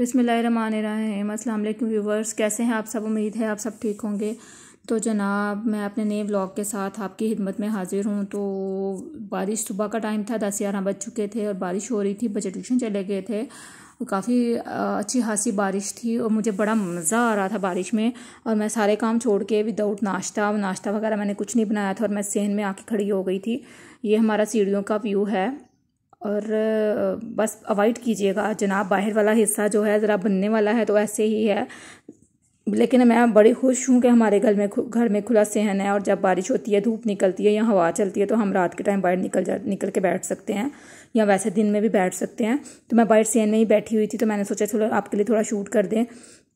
बिसमीम अस्सलाम वालेकुम व्यूवर्स कैसे हैं आप सब उम्मीद है आप सब ठीक होंगे तो जनाब मैं अपने नए ब्लॉग के साथ आपकी हिदमत में हाज़िर हूँ तो बारिश सुबह का टाइम था दस ग्यारह बज चुके थे और बारिश हो रही थी बच्चे ट्यूशन चले गए थे काफ़ी अच्छी खासी बारिश थी और मुझे बड़ा मज़ा आ रहा था बारिश में और मैं सारे काम छोड़ के विदाउट नाश्ता नाश्ता वगैरह मैंने कुछ नहीं बनाया था और मैं सेहन में आके खड़ी हो गई थी ये हमारा सीढ़ियों का व्यू है और बस अवॉइड कीजिएगा जनाब बाहर वाला हिस्सा जो है ज़रा बनने वाला है तो ऐसे ही है लेकिन मैं बड़ी खुश हूँ कि हमारे घर में घर में खुला सहन है और जब बारिश होती है धूप निकलती है या हवा चलती है तो हम रात के टाइम बाहर निकल जा निकल के बैठ सकते हैं या वैसे दिन में भी बैठ सकते हैं तो मैं बाहर सहन में ही बैठी हुई थी तो मैंने सोचा थोड़ा आपके लिए थोड़ा शूट कर दें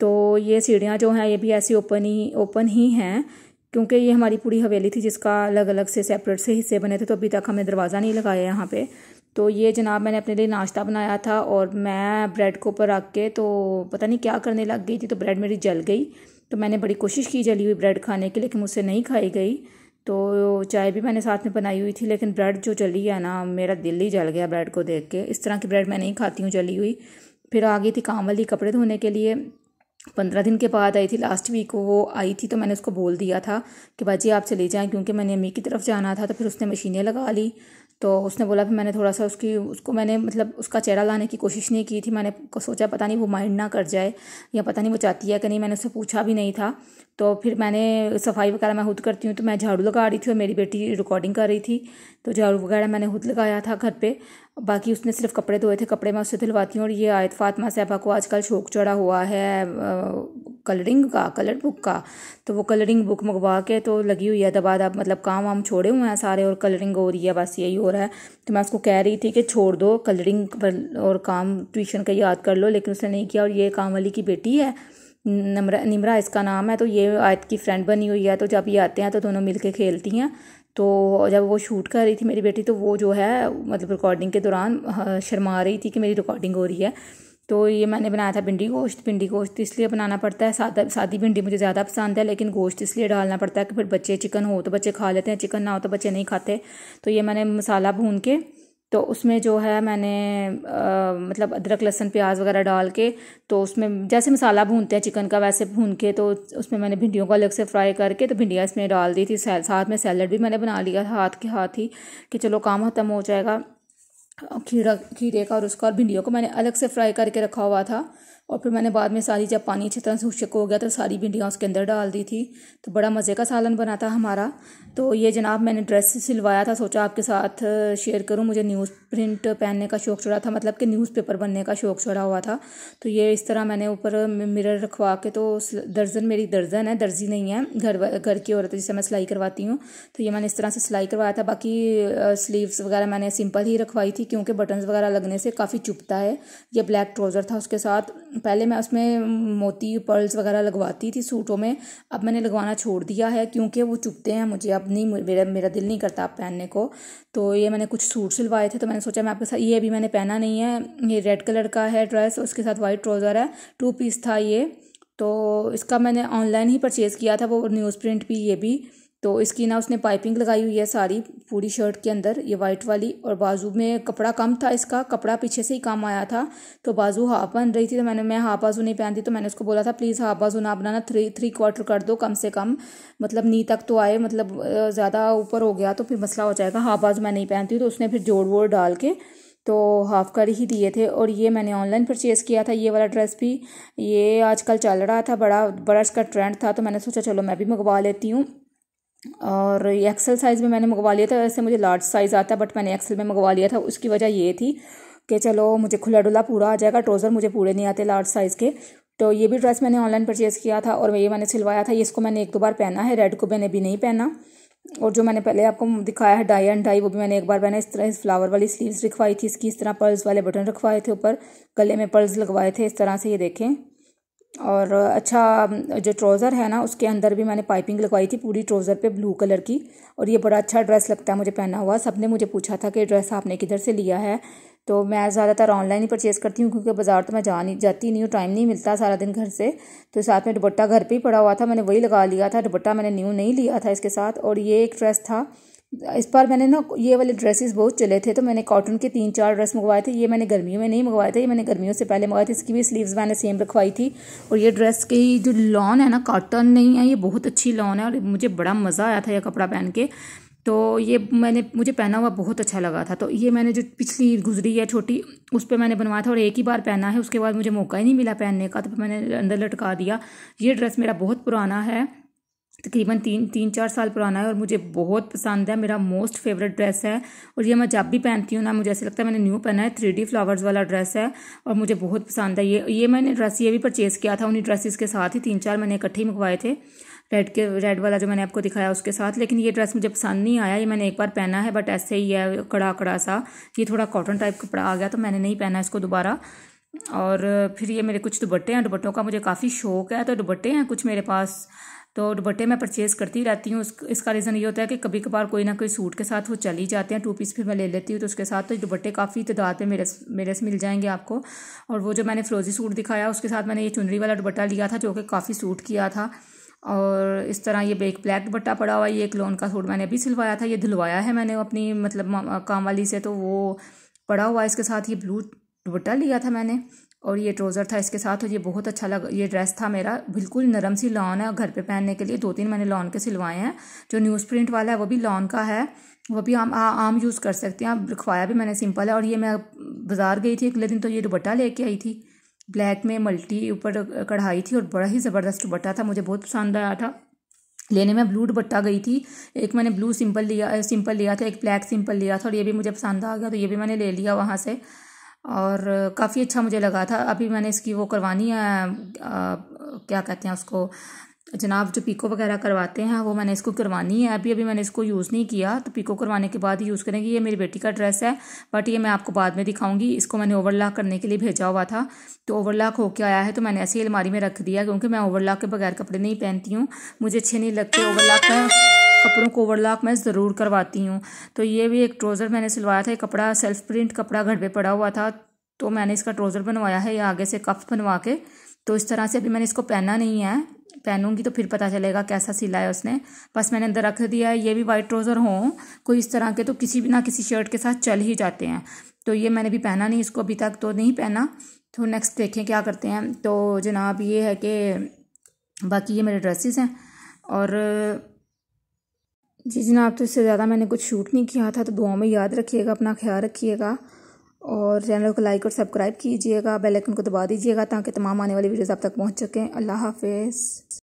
तो ये सीढ़ियाँ जो हैं ये भी ऐसी ओपन ही ओपन ही हैं क्योंकि ये हमारी पूरी हवेली थी जिसका अलग अलग से सेपरेट से हिस्से बने थे तो अभी तक हमने दरवाज़ा नहीं लगाया यहाँ पर तो ये जनाब मैंने अपने लिए नाश्ता बनाया था और मैं ब्रेड को ऊपर रख के तो पता नहीं क्या करने लग गई थी तो ब्रेड मेरी जल गई तो मैंने बड़ी कोशिश की जली हुई ब्रेड खाने की लेकिन मुझसे नहीं खाई गई तो चाय भी मैंने साथ में बनाई हुई थी लेकिन ब्रेड जो जली है ना मेरा दिल ही जल गया ब्रेड को देख के इस तरह की ब्रेड मैं नहीं खाती हूँ जली हुई फिर आ गई थी काम वाली कपड़े धोने के लिए पंद्रह दिन के बाद आई थी लास्ट वीक वो आई थी तो मैंने उसको बोल दिया था कि भाजी आप चले जाएँ क्योंकि मैंने अम्मी की तरफ जाना था तो फिर उसने मशीनें लगा ली तो उसने बोला फिर मैंने थोड़ा सा उसकी उसको मैंने मतलब उसका चेहरा लाने की कोशिश नहीं की थी मैंने सोचा पता नहीं वो माइंड ना कर जाए या पता नहीं वो चाहती है कि नहीं मैंने उससे पूछा भी नहीं था तो फिर मैंने सफाई वगैरह मैं खुद करती हूँ तो मैं झाड़ू लगा रही थी और मेरी बेटी रिकॉर्डिंग कर रही थी तो झाड़ू वगैरह मैंने खुद लगाया था घर पर बाकी उसने सिर्फ कपड़े धोए थे कपड़े मैं उससे धुलवाती हूँ और ये आयत फातमा साहबा को आजकल शौक चढ़ा हुआ है कलरिंग का कलर बुक का तो वो कलरिंग बुक मंगवा के तो लगी हुई है दबा दब मतलब काम वाम छोड़े हुए हैं सारे और कलरिंग हो रही है बस यही हो रहा है तो मैं उसको कह रही थी कि छोड़ दो कलरिंग पर और काम ट्यूशन का याद कर लो लेकिन उसने नहीं किया और ये काम वाली की बेटी है नमरा निमरा इसका नाम है तो ये आयत की फ्रेंड बनी हुई है तो जब ये आते हैं तो दोनों मिलके खेलती हैं तो जब वो शूट कर रही थी मेरी बेटी तो वो जो है मतलब रिकॉर्डिंग के दौरान हाँ, शर्मा रही थी कि मेरी रिकॉर्डिंग हो रही है तो ये मैंने बनाया था भिंडी गोश्त भिंडी गोश्त इसलिए बनाना पड़ता है सादा सादी भिंडी मुझे ज़्यादा पसंद है लेकिन गोश्त इसलिए डालना पड़ता है कि फिर बच्चे चिकन हो तो बच्चे खा लेते हैं चिकन ना हो तो बच्चे नहीं खाते तो ये मैंने मसाला भून के तो उसमें जो है मैंने आ, मतलब अदरक लहसुन प्याज वगैरह डाल के तो उसमें जैसे मसाला भूनते हैं चिकन का वैसे भून के तो उसमें मैंने भिंडियों को अलग से फ्राई करके तो भिंडियाँ इसमें डाल दी थी साथ में सैलड भी मैंने बना लिया हाथ के हाथ ही कि चलो काम ख़त्म हो जाएगा खीरा खीरे का और उसका और भिंडियों को मैंने अलग से फ्राई करके रखा हुआ था और फिर मैंने बाद में सारी जब पानी अच्छी तरह सूखक हो गया तो सारी भिंडियाँ उसके अंदर डाल दी थी तो बड़ा मज़े का सालन बना था हमारा तो ये जनाब मैंने ड्रेस सिलवाया था सोचा आपके साथ शेयर करूँ मुझे न्यूज़ प्रिंट पहनने का शौक़ चढ़ा था मतलब कि न्यूज़पेपर बनने का शौक़ चढ़ा हुआ था तो ये इस तरह मैंने ऊपर मिरर रखवा के तो दर्जन मेरी दर्जन है दर्जी नहीं है घर घर की औरत जिससे मैं सिलाई करवाती हूँ तो ये मैंने इस तरह से सिलाई करवाया था बाकी स्लीव्स वगैरह मैंने सिंपल ही रखवाई थी क्योंकि बटन्स वगैरह लगने से काफ़ी चुपता है यह ब्लैक ट्राउज़र था उसके साथ पहले मैं उसमें मोती पर्ल्स वगैरह लगवाती थी सूटों में अब मैंने लगवाना छोड़ दिया है क्योंकि वो चुपते हैं मुझे अब नहीं मेरा मेरा दिल नहीं करता अब पहनने को तो ये मैंने कुछ सूट सिलवाए थे तो मैंने सोचा मैं आपके साथ ये अभी मैंने पहना नहीं है ये रेड कलर का है ड्रेस उसके साथ वाइट ट्राउज़र है टू पीस था ये तो इसका मैंने ऑनलाइन ही परचेज़ किया था वो न्यूज़ प्रिंट भी ये भी तो इसकी ना उसने पाइपिंग लगाई हुई है सारी पूरी शर्ट के अंदर ये वाइट वाली और बाजू में कपड़ा कम था इसका कपड़ा पीछे से ही कम आया था तो बाजू हाफ बन रही थी तो मैंने मैं हाफ बाजू नहीं पहनती तो मैंने उसको बोला था प्लीज़ हाफ बाजू ना बनाना थ्री थ्री क्वार्टर कर दो कम से कम मतलब नी तक तो आए मतलब ज़्यादा ऊपर हो गया तो फिर मसला हो जाएगा हाफ बाजू मैं नहीं पहनती तो उसने फिर जोड़ वोड़ डाल के तो हाफ कर ही दिए थे और ये मैंने ऑनलाइन परचेज़ किया था ये वाला ड्रेस भी ये आजकल चल रहा था बड़ा बड़ा इसका ट्रेंड था तो मैंने सोचा चलो मैं भी मंगवा लेती हूँ और ये एक्सेल साइज़ में मैंने मंगवा लिया था वैसे मुझे लार्ज साइज़ आता है बट मैंने एक्सेल में मंगवा लिया था उसकी वजह ये थी कि चलो मुझे खुला डुला पूरा आ जाएगा ट्रोज़र मुझे पूरे नहीं आते लार्ज साइज़ के तो ये भी ड्रेस मैंने ऑनलाइन परचेज़ किया था और ये मैंने सिलवाया था इसको मैंने एक दो बार पहना है रेड को मैंने भी नहीं पहना और जो मैंने पहले आपको दिखाया है डाई एंड डाई वो भी मैंने एक बार पहना इस तरह इस फ्लावर वाली स्लीव्स रखवाई थी इसकी इस तरह पर्ल्स वाले बटन रखवाए थे ऊपर गले में पर्ल्स लगवाए थे इस तरह से ये देखें और अच्छा जो ट्राउज़र है ना उसके अंदर भी मैंने पाइपिंग लगवाई थी पूरी ट्राउज़र पे ब्लू कलर की और ये बड़ा अच्छा ड्रेस लगता है मुझे पहना हुआ सबने मुझे पूछा था कि ड्रेस आपने किधर से लिया है तो मैं ज़्यादातर ऑनलाइन ही परचेज़ करती हूँ क्योंकि बाज़ार तो मैं जा नहीं जाती नहीं हूँ टाइम नहीं मिलता सारा दिन घर से तो साथ में दुपट्टा घर पर ही पड़ा हुआ था मैंने वही लगा लिया था दुपट्टा मैंने न्यू नहीं लिया था इसके साथ और ये एक ड्रेस था इस बार मैंने ना ये वाले ड्रेसेस बहुत चले थे तो मैंने कॉटन के तीन चार ड्रेस मंगवाए थे ये मैंने गर्मियों में नहीं मंगवाए थे ये मैंने गर्मियों से पहले मंगवाए थे इसकी भी स्लीव्स मैंने सेम रखवाई थी और ये ड्रेस की जो लॉन है ना कॉटन नहीं है ये बहुत अच्छी लॉन है और मुझे बड़ा मज़ा आया था यह कपड़ा पहन के तो ये मैंने मुझे पहना हुआ बहुत अच्छा लगा था तो ये मैंने जो पिछली गुजरी है छोटी उस पर मैंने बनवाया था और एक ही बार पहना है उसके बाद मुझे मौका ही नहीं मिला पहनने का तो मैंने अंदर लटका दिया ये ड्रेस मेरा बहुत पुराना है तकरीबन तीन तीन चार साल पुराना है और मुझे बहुत पसंद है मेरा मोस्ट फेवरेट ड्रेस है और ये मैं जब भी पहनती हूँ ना मुझे ऐसा लगता है मैंने न्यू पहना है थ्री डी फ्लावर्स वाला ड्रेस है और मुझे बहुत पसंद है ये ये मैंने ड्रेस ये भी परचेज़ किया था उन्हीं ड्रेसेस के साथ ही तीन चार मैंने इकट्ठे ही मंगवाए थे रेड के रेड वाला जो मैंने आपको दिखाया उसके साथ लेकिन ये ड्रेस मुझे पसंद नहीं आया ये मैंने एक बार पहना है बट ऐसे ही है कड़ा कड़ा सा ये थोड़ा कॉटन टाइप कपड़ा आ गया तो मैंने नहीं पहना इसको दोबारा और फिर ये मेरे कुछ दुबट्टे हैं दुबट्टों का मुझे काफ़ी शौक है तो दुबट्टे हैं कुछ मेरे पास तो दुपट्टे मैं परचेज़ करती रहती हूँ इसका रीज़न ये होता है कि कभी कभार कोई ना कोई सूट के साथ वो चली जाते हैं टू पीस फिर मैं ले लेती हूँ तो उसके साथ तो दुपट्टे काफ़ी तादाद में मेरे मेरे से मिल जाएंगे आपको और वो जो मैंने फ्रोज़ी सूट दिखाया उसके साथ मैंने ये चुनरी वाला दुपट्टा लिया था जो कि काफ़ी सूट किया था और इस तरह ये एक ब्लैक दुपट्टा पड़ा हुआ ये एक लोन का सूट मैंने अभी सिलवाया था ये धुलवाया है मैंने अपनी मतलब काम वाली से तो वो पड़ा हुआ इसके साथ ये ब्लू दुपट्टा लिया था मैंने और ये ट्रोज़र था इसके साथ और ये बहुत अच्छा लगा ये ड्रेस था मेरा बिल्कुल नरम सी लॉन है घर पे पहनने के लिए दो तीन मैंने लॉन के सिलवाए हैं जो न्यूज़ प्रिंट वाला है वो भी लॉन का है वो भी आम आ, आम यूज़ कर सकते हैं आप रखवाया भी मैंने सिंपल है और ये मैं बाज़ार गई थी अगले दिन तो ये दुबट्टा लेके आई थी ब्लैक में मल्टी ऊपर कढ़ाई थी और बड़ा ही ज़बरदस्त दुबट्टा था मुझे बहुत पसंद आया था लेने में ब्लू दुबट्टा गई थी एक मैंने ब्लू सिंपल लिया सिंपल लिया था एक ब्लैक सिंपल लिया था और ये भी मुझे पसंद आ गया तो ये भी मैंने ले लिया वहाँ से और काफ़ी अच्छा मुझे लगा था अभी मैंने इसकी वो करवानी है आ, क्या कहते हैं उसको जनाब जो पीको वगैरह करवाते हैं वो मैंने इसको करवानी है अभी अभी मैंने इसको यूज़ नहीं किया तो पीको करवाने के बाद यूज़ करेंगे ये मेरी बेटी का ड्रेस है बट ये मैं आपको बाद में दिखाऊंगी इसको मैंने ओवरलॉक करने के लिए भेजा हुआ था तो ओवरलॉक होके आया है तो मैंने ऐसे ही अलमारी में रख दिया क्योंकि मैं ओवरलॉक के बगैर कपड़े नहीं पहनती हूँ मुझे अच्छे नहीं लगते ओवरलॉक कपड़ों को ओवरलॉक मैं ज़रूर करवाती हूँ तो ये भी एक ट्रोज़र मैंने सिलवाया था कपड़ा सेल्फ प्रिंट कपड़ा घर पे पड़ा हुआ था तो मैंने इसका ट्रोज़र बनवाया है या आगे से कफ बनवा के तो इस तरह से अभी मैंने इसको पहना नहीं है पहनूंगी तो फिर पता चलेगा कैसा सिला है उसने बस मैंने अंदर रख दिया है ये भी वाइट ट्रोज़र हों कोई इस तरह के तो किसी भी ना किसी शर्ट के साथ चल ही जाते हैं तो ये मैंने भी पहना नहीं इसको अभी तक तो नहीं पहना तो नेक्स्ट देखें क्या करते हैं तो जनाब ये है कि बाकी ये मेरे ड्रेसेस हैं और जी आप तो इससे ज़्यादा मैंने कुछ शूट नहीं किया था तो दुआओं में याद रखिएगा अपना ख्याल रखिएगा और चैनल को लाइक और सब्सक्राइब कीजिएगा बेल आइकन को दबा दीजिएगा ताकि तमाम आने वाली वीडियोस आप तक पहुंच सकें अल्लाह हाफिज़